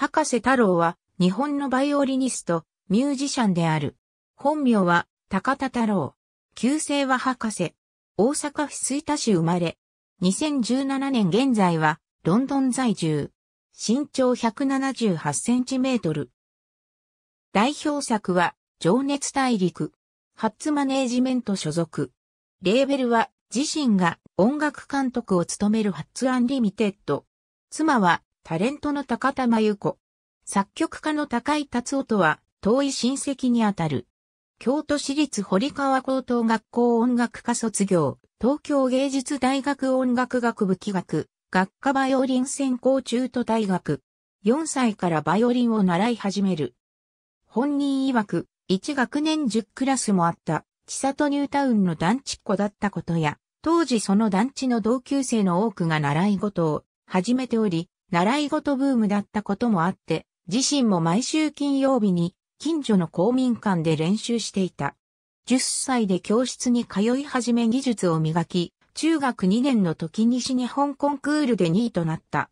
博士太郎は日本のバイオリニスト、ミュージシャンである。本名は高田太郎。旧姓は博士。大阪府吹田市生まれ。2017年現在はロンドン在住。身長178センチメートル。代表作は情熱大陸。ハッツマネージメント所属。レーベルは自身が音楽監督を務めるハッツアンリミテッド。妻はタレントの高田真由子。作曲家の高井達夫とは、遠い親戚にあたる。京都市立堀川高等学校音楽科卒業、東京芸術大学音楽学部器学、学科バイオリン専攻中途大学。4歳からバイオリンを習い始める。本人曰く、1学年10クラスもあった、千里ニュータウンの団地っ子だったことや、当時その団地の同級生の多くが習い事を始めており、習い事ブームだったこともあって、自身も毎週金曜日に近所の公民館で練習していた。10歳で教室に通い始め技術を磨き、中学2年の時西日本コンクールで2位となった。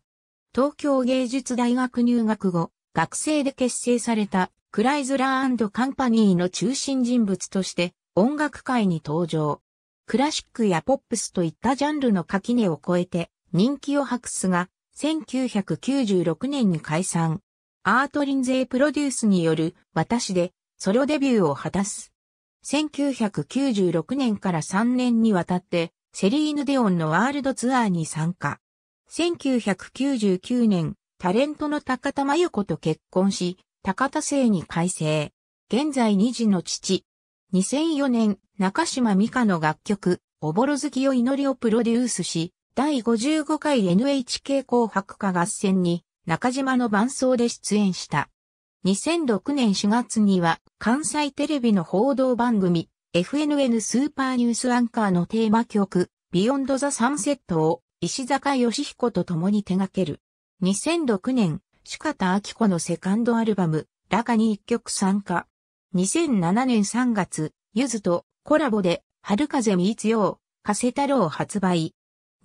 東京芸術大学入学後、学生で結成されたクライズラーカンパニーの中心人物として音楽界に登場。クラシックやポップスといったジャンルの垣根を越えて人気を博すが、1996年に解散。アートリンゼイプロデュースによる私でソロデビューを果たす。1996年から3年にわたってセリーヌ・デオンのワールドツアーに参加。1999年、タレントの高田真由子と結婚し、高田姓に改正。現在2児の父。2004年、中島美香の楽曲、おぼろ月を祈りをプロデュースし、第55回 NHK 紅白歌合戦に中島の伴奏で出演した。2006年4月には関西テレビの報道番組 FNN スーパーニュースアンカーのテーマ曲ビヨンドザサンセットを石坂義彦と共に手掛ける。2006年、四方明子のセカンドアルバム、ラカに一曲参加。2007年3月、ゆずとコラボで、春風見つよう、加瀬太郎発売。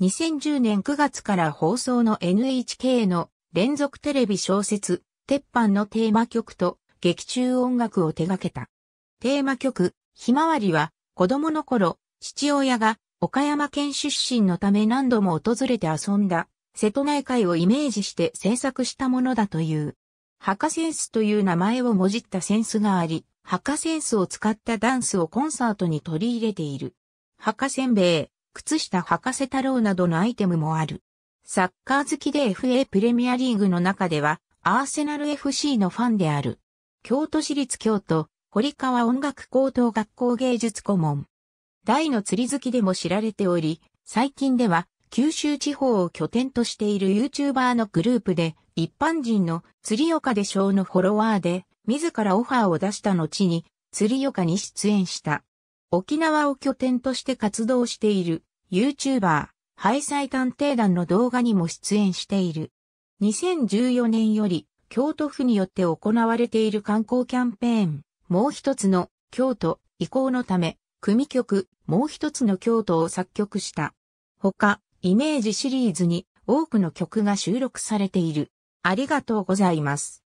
2010年9月から放送の NHK の連続テレビ小説、鉄板のテーマ曲と劇中音楽を手掛けた。テーマ曲、ひまわりは子供の頃、父親が岡山県出身のため何度も訪れて遊んだ瀬戸内海をイメージして制作したものだという。カセンスという名前をもじったセンスがあり、カセンスを使ったダンスをコンサートに取り入れている。カせんべい、靴下博士太郎などのアイテムもある。サッカー好きで FA プレミアリーグの中では、アーセナル FC のファンである。京都市立京都、堀川音楽高等学校芸術顧問。大の釣り好きでも知られており、最近では九州地方を拠点としている YouTuber のグループで、一般人の釣り岡で賞のフォロワーで、自らオファーを出した後に、釣り岡に出演した。沖縄を拠点として活動している YouTuber、サイ探偵団の動画にも出演している。2014年より京都府によって行われている観光キャンペーン、もう一つの京都移行のため、組曲、もう一つの京都を作曲した。他、イメージシリーズに多くの曲が収録されている。ありがとうございます。